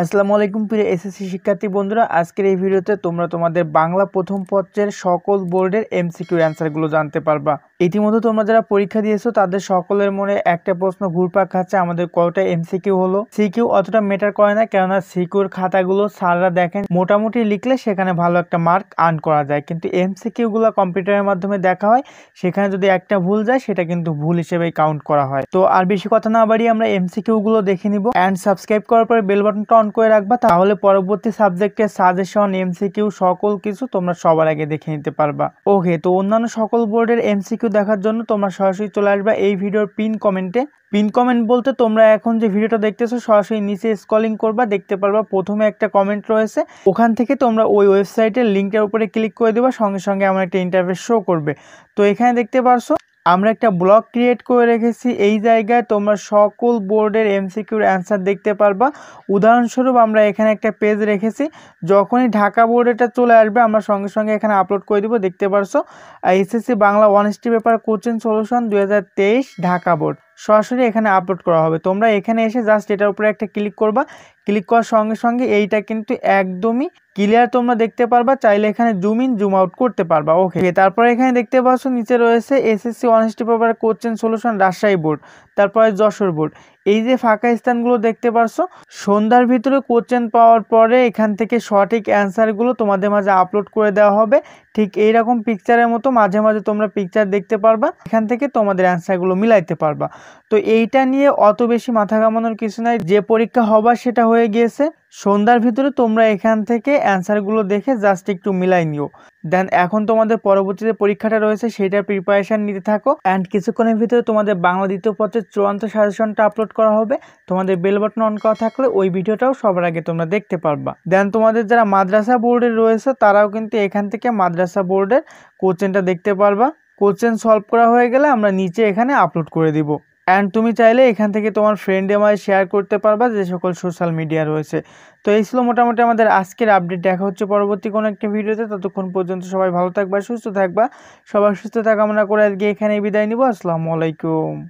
আসসালামু আলাইকুম প্রিয় এসএসসি শিক্ষার্থী বন্ধুরা আজকের এই ভিডিওতে তোমরা তোমাদের বাংলা প্রথম পত্রের সকল বোর্ডের এমসিকিউ অ্যান্সারগুলো জানতে পারবা ইতিমধ্যে তোমরা যারা পরীক্ষা দিয়েছ তাদের সকলের মনে একটা প্রশ্ন ঘুরপাক খাচ্ছে আমাদের কয়টা এমসিকিউ হলো সিকিউ অতটা মেটার করে না কেননা সিকিউর খাতাগুলো সাররা দেখেন মোটামুটি লিখলে সেখানে ভালো একটা মার্ক আর্ন করা যায় কিন্তু এমসিকিউগুলো কম্পিউটারের মাধ্যমে দেখা হয় সেখানে যদি একটা ভুল যায় সেটা কিন্তু ভুল হিসেবে কাউন্ট করা হয় তো আর বেশি কথা না বাড়িয়ে আমরা এমসিকিউগুলো দেখে নিব অ্যান্ড সাবস্ক্রাইব করার পরে বেল বাটনটা অন করে রাখবা তাহলে পরবর্তী সাবজেক্টের সাজেশন এমসিকিউ সকল কিছু তোমরা সবার আগে দেখে নিতে পারবা ওকে তো অন্যান্য সকল বোর্ডের এমসিকিউ দেখার জন্য তোমরা সরাসরি চলে আসবে এই ভিডিওর পিন কমেন্টে পিন কমেন্ট বলতে তোমরা এখন যে ভিডিওটা দেখতেছো সরাসরি নিচে স্কলিং করবা দেখতে পারবা প্রথমে একটা কমেন্ট রয়েছে ওখান থেকে তোমরা ওই ওয়েবসাইটের লিঙ্কের উপরে ক্লিক করে দেবা সঙ্গে সঙ্গে আমার একটা ইন্টারভেস শো করবে তো এখানে দেখতে পারছো আমরা একটা ব্লক ক্রিয়েট করে রেখেছি এই জায়গায় তোমরা সকল বোর্ডের এমসিকিউর অ্যান্সার দেখতে পারবা উদাহরণস্বরূপ আমরা এখানে একটা পেজ রেখেছি যখনই ঢাকা বোর্ডেটা চলে আসবে আমরা সঙ্গে সঙ্গে এখানে আপলোড করে দিব দেখতে পারছো SSC Bangla one history paper coaching solution দু ঢাকা বোর্ড সরাসরি এখানে আপলোড করা হবে তোমরা এখানে এসে জাস্ট এটার উপরে একটা ক্লিক করবা ক্লিক করার সঙ্গে সঙ্গে এইটা কিন্তু একদমই ক্লিয়ার তোমরা দেখতে পারবা চাইলে এখানে জুম ইন জুম আউট করতে পারবা ওকে তারপরে এখানে দেখতে পাচ্ছ নিচে রয়েছে এসএসসি অনেস্টি paper coaching solution Rajshahi board তারপরে যশোর বোর্ড এই যে ফাঁকা স্থানগুলো দেখতে পাচ্ছ সন্ধ্যার ভিতরে কোশ্চেন পাওয়ার পরে এখান থেকে সঠিক অ্যান্সারগুলো তোমাদের মাঝে আপলোড করে দেওয়া হবে ঠিক এইরকম পিকচারের মতো মাঝে মাঝে তোমরা পিকচার দেখতে পারবা এখান থেকে তোমাদের অ্যান্সারগুলো মিলাইতে পারবা তো এইটা নিয়ে অত বেশি মাথা ঘামানোর কিছু নাই যে পরীক্ষা হবার সেটা হয়ে গিয়েছে সন্ধ্যার ভিতরে তোমরা এখান থেকে অ্যান্সারগুলো দেখে জাস্ট একটু মিলাই নিও দেন এখন তোমাদের পরবর্তীতে পরীক্ষাটা রয়েছে সেটা প্রিপারেশান নিতে থাকো অ্যান্ড কিছুক্ষণের ভিতরে তোমাদের বাংলা দ্বিতীয় পত্রের চূড়ান্ত সাজেশনটা আপলোড করা হবে তোমাদের বেল বটন অন করা থাকলে ওই ভিডিওটাও সবার আগে তোমরা দেখতে পারবা দেন তোমাদের যারা মাদ্রাসা বোর্ডে রয়েছে তারাও কিন্তু এখান থেকে মাদ্রাসা বোর্ডের কোচেনটা দেখতে পারবা কোচেন সলভ করা হয়ে গেলে আমরা নিচে এখানে আপলোড করে দিব অ্যান্ড তুমি চাইলে এখান থেকে তোমার ফ্রেন্ডে আমায় শেয়ার করতে পারবা যে সকল সোশ্যাল মিডিয়া রয়েছে তো এই ছিল মোটামুটি আমাদের আজকের আপডেট দেখা হচ্ছে পরবর্তী কোনো একটি ভিডিওতে ততক্ষণ পর্যন্ত সবাই ভালো থাকবা সুস্থ থাকবা সবাই সুস্থ থাকা কামনা করে আজকে এখানে বিদায় নিব আসসালামু আলাইকুম